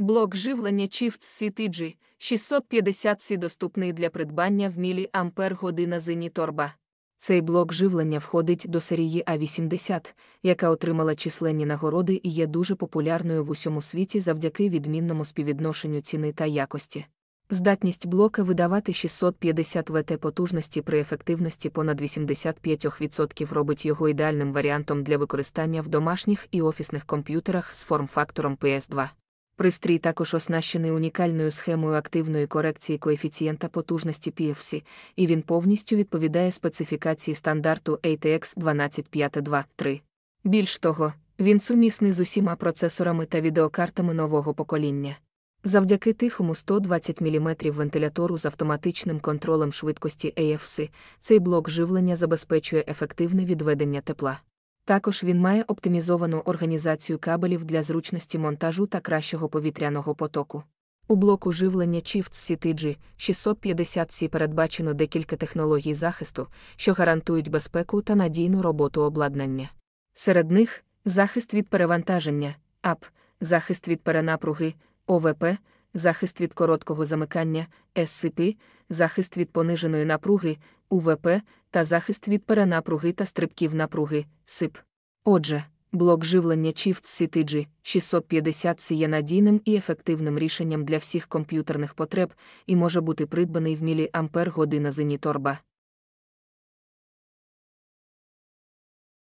Блок живлення Chift CTG 650C доступний для придбання в міліампер-година торба. Цей блок живлення входить до серії А80, яка отримала численні нагороди і є дуже популярною в усьому світі завдяки відмінному співвідношенню ціни та якості. Здатність блока видавати 650 ВТ потужності при ефективності понад 85% робить його ідеальним варіантом для використання в домашніх і офісних комп'ютерах з форм-фактором PS2. Пристрій також оснащений унікальною схемою активної корекції коефіцієнта потужності PFC, і він повністю відповідає специфікації стандарту ATX 12523. Більш того, він сумісний з усіма процесорами та відеокартами нового покоління. Завдяки тихому 120 мм вентилятору з автоматичним контролем швидкості AFC, цей блок живлення забезпечує ефективне відведення тепла. Також він має оптимізовану організацію кабелів для зручності монтажу та кращого повітряного потоку. У блоку живлення Chift CTG 650 c передбачено декілька технологій захисту, що гарантують безпеку та надійну роботу обладнання. Серед них захист від перевантаження, АП, захист від перенапруги, ОВП, захист від короткого замикання, СЦП, захист від пониженої напруги, УВП та захист від перенапруги та стрибків напруги СИП. Отже, блок живлення Chift CTG 650 є надійним і ефективним рішенням для всіх комп'ютерних потреб і може бути придбаний в міліампер година зеніторба.